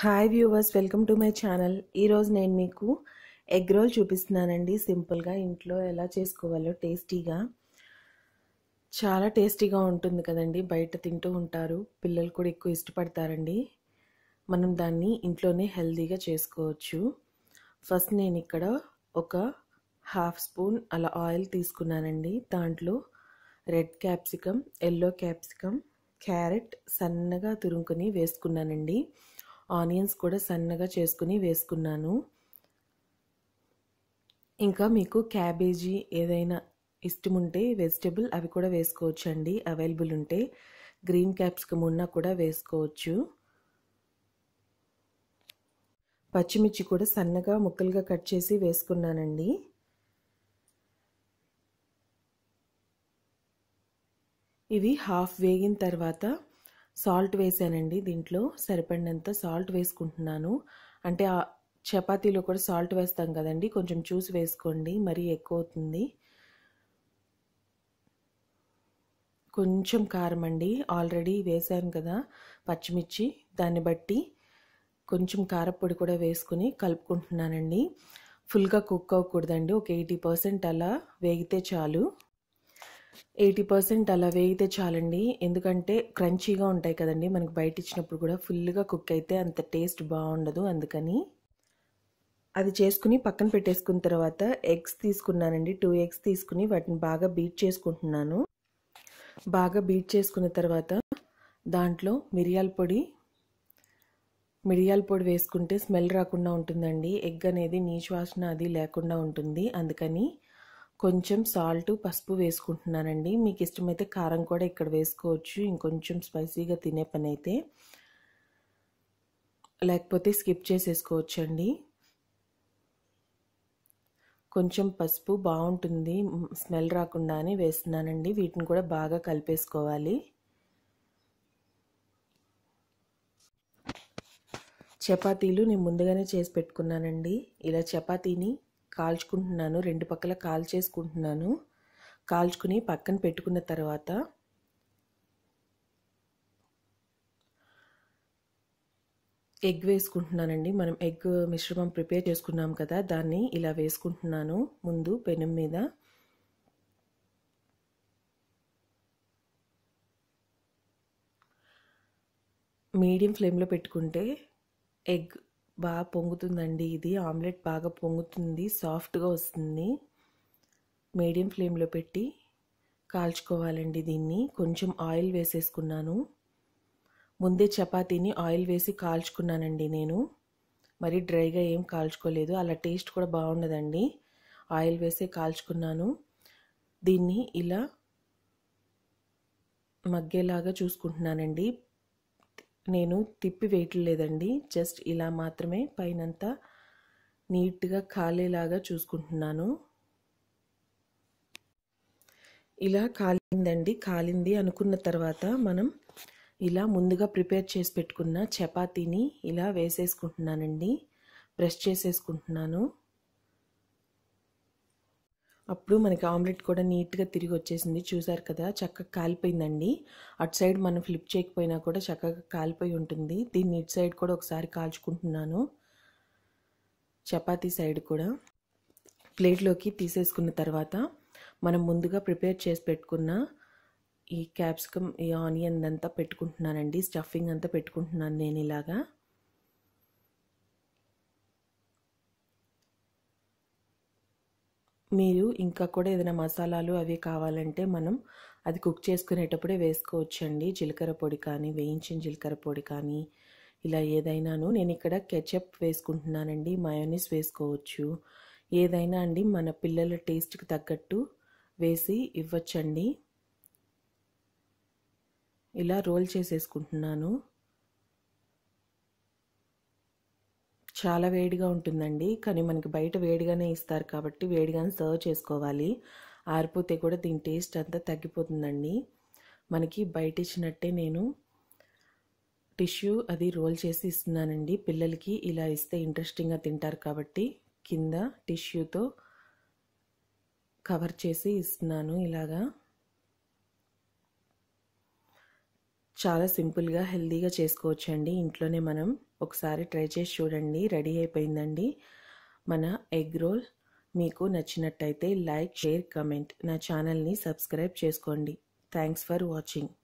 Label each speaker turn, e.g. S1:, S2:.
S1: hi viewers welcome to my channel ఈరోజు నేను మీకు ఎగ్ రోల్ చూపిస్తున్నానండి సింపుల్గా ఇంట్లో ఎలా చేసుకోవాలో టేస్టీగా చాలా టేస్టీగా ఉంటుంది కదండి బయట తింటూ ఉంటారు పిల్లలు కూడా ఎక్కువ ఇష్టపడతారండి మనం దాన్ని ఇంట్లోనే హెల్తీగా చేసుకోవచ్చు ఫస్ట్ నేను ఇక్కడ ఒక హాఫ్ స్పూన్ అలా ఆయిల్ తీసుకున్నానండి దాంట్లో red capsicum yellow capsicum carrot సన్నగా తురుముకొని వేసుకున్నానండి ఆనియన్స్ కూడా సన్నగా చేసుకుని వేసుకున్నాను ఇంకా మీకు క్యాబేజీ ఏదైనా ఇష్టం ఉంటే వెజిటబుల్ అవి కూడా వేసుకోవచ్చు అండి అవైలబుల్ ఉంటే గ్రీన్ క్యాప్సికమ్ ఉన్నా కూడా వేసుకోవచ్చు పచ్చిమిర్చి కూడా సన్నగా ముక్కలుగా కట్ చేసి వేసుకున్నానండి ఇవి హాఫ్ వేగిన తర్వాత సాల్ట్ వేసానండి దీంట్లో సరిపడినంత సాల్ట్ వేసుకుంటున్నాను అంటే ఆ చపాతీలో కూడా సాల్ట్ వేస్తాం కదండి కొంచెం చూసి వేసుకోండి మరీ ఎక్కువ అవుతుంది కొంచెం కారం అండి ఆల్రెడీ వేసాను కదా పచ్చిమిర్చి దాన్ని బట్టి కొంచెం కారపొడి కూడా వేసుకుని కలుపుకుంటున్నానండి ఫుల్గా కుక్ అవ్వకూడదండి ఒక ఎయిటీ పర్సెంట్ అలా వేగితే చాలు ఎయిటీ పర్సెంట్ అలా వేయితే చాలండి ఎందుకంటే క్రంచీగా ఉంటాయి కదండి మనకి బయట ఇచ్చినప్పుడు కూడా ఫుల్గా కుక్ అయితే అంత టేస్ట్ బాగుండదు అందుకని అది చేసుకుని పక్కన పెట్టేసుకున్న తర్వాత ఎగ్స్ తీసుకున్నానండి టూ ఎగ్స్ తీసుకుని వాటిని బాగా బీట్ చేసుకుంటున్నాను బాగా బీట్ చేసుకున్న తర్వాత దాంట్లో మిరియాల పొడి మిరియాల పొడి వేసుకుంటే స్మెల్ రాకుండా ఉంటుందండి ఎగ్ అనేది నీచు వాసన అది లేకుండా ఉంటుంది అందుకని కొంచెం సాల్ట్ పసుపు వేసుకుంటున్నానండి మీకు ఇష్టమైతే కారం కూడా ఇక్కడ వేసుకోవచ్చు ఇంకొంచెం స్పైసీగా తినే పని అయితే లేకపోతే స్కిప్ చేసేసుకోవచ్చండి కొంచెం పసుపు బాగుంటుంది స్మెల్ రాకుండానే వేస్తున్నానండి వీటిని కూడా బాగా కలిపేసుకోవాలి చపాతీలు నేను ముందుగానే చేసి పెట్టుకున్నానండి ఇలా చపాతీని కాల్చుకుంటున్నాను రెండు పక్కల కాల్చేసుకుంటున్నాను కాల్చుకుని పక్కన పెట్టుకున్న తర్వాత ఎగ్ వేసుకుంటున్నానండి మనం ఎగ్ మిశ్రమం ప్రిపేర్ చేసుకున్నాం కదా దాన్ని ఇలా వేసుకుంటున్నాను ముందు పెనం మీద మీడియం ఫ్లేమ్లో పెట్టుకుంటే ఎగ్ బాగా పొంగుతుందండి ఇది ఆమ్లెట్ బాగా పొంగుతుంది సాఫ్ట్గా వస్తుంది మీడియం ఫ్లేమ్లో పెట్టి కాల్చుకోవాలండి దీన్ని కొంచెం ఆయిల్ వేసేసుకున్నాను ముందే చపాతీని ఆయిల్ వేసి కాల్చుకున్నానండి నేను మరి డ్రైగా ఏం కాల్చుకోలేదు అలా టేస్ట్ కూడా బాగుండదండి ఆయిల్ వేసి కాల్చుకున్నాను దీన్ని ఇలా మగ్గేలాగా చూసుకుంటున్నానండి నేను తిప్పి లేదండి జస్ట్ ఇలా మాత్రమే పైనంతా నీట్గా కాలేలాగా చూసుకుంటున్నాను ఇలా కాలిందండి కాలింది అనుకున్న తర్వాత మనం ఇలా ముందుగా ప్రిపేర్ చేసి పెట్టుకున్న చపాతీని ఇలా వేసేసుకుంటున్నానండి ప్రెస్ చేసేసుకుంటున్నాను అప్పుడు మనకి ఆమ్లెట్ కూడా నీట్గా తిరిగి వచ్చేసింది చూసారు కదా చక్కగా కాలిపోయిందండి అటు సైడ్ మనం ఫ్లిప్ చేయకపోయినా కూడా చక్కగా కాలిపోయి ఉంటుంది దీన్ని ఇటు సైడ్ కూడా ఒకసారి కాల్చుకుంటున్నాను చపాతీ సైడ్ కూడా ప్లేట్లోకి తీసేసుకున్న తర్వాత మనం ముందుగా ప్రిపేర్ చేసి పెట్టుకున్న ఈ క్యాప్సికమ్ ఈ ఆనియన్ అంతా పెట్టుకుంటున్నానండి స్టఫింగ్ అంతా పెట్టుకుంటున్నాను నేను ఇలాగా మీరు ఇంకా కూడా ఏదైనా మసాలాలు అవి కావాలంటే మనం అది కుక్ చేసుకునేటప్పుడే వేసుకోవచ్చండి జీలకర్ర పొడి కానీ వేయించిన జీలకర్ర పొడి కానీ ఇలా ఏదైనాను నేను ఇక్కడ కెచప్ వేసుకుంటున్నానండి మయోనీస్ వేసుకోవచ్చు ఏదైనా అండి మన పిల్లల టేస్ట్కి తగ్గట్టు వేసి ఇవ్వచ్చండి ఇలా రోల్ చేసేసుకుంటున్నాను చాలా వేడిగా ఉంటుందండి కానీ మనకి బయట వేడిగానే ఇస్తారు కాబట్టి వేడిగానే సర్వ్ చేసుకోవాలి ఆరిపోతే కూడా దీని టేస్ట్ అంతా తగ్గిపోతుందండి మనకి బయట ఇచ్చినట్టే నేను టిష్యూ అది రోల్ చేసి ఇస్తున్నానండి పిల్లలకి ఇలా ఇస్తే ఇంట్రెస్టింగ్గా తింటారు కాబట్టి కింద టిష్యూతో కవర్ చేసి ఇస్తున్నాను ఇలాగా చాలా సింపుల్గా చేసుకోవచ్చు చేసుకోవచ్చండి ఇంట్లోనే మనం ఒకసారి ట్రై చేసి చూడండి రెడీ అయిపోయిందండి మన ఎగ్ రోల్ మీకు నచ్చినట్టయితే లైక్ షేర్ కమెంట్ నా ఛానల్ని సబ్స్క్రైబ్ చేసుకోండి థ్యాంక్స్ ఫర్ వాచింగ్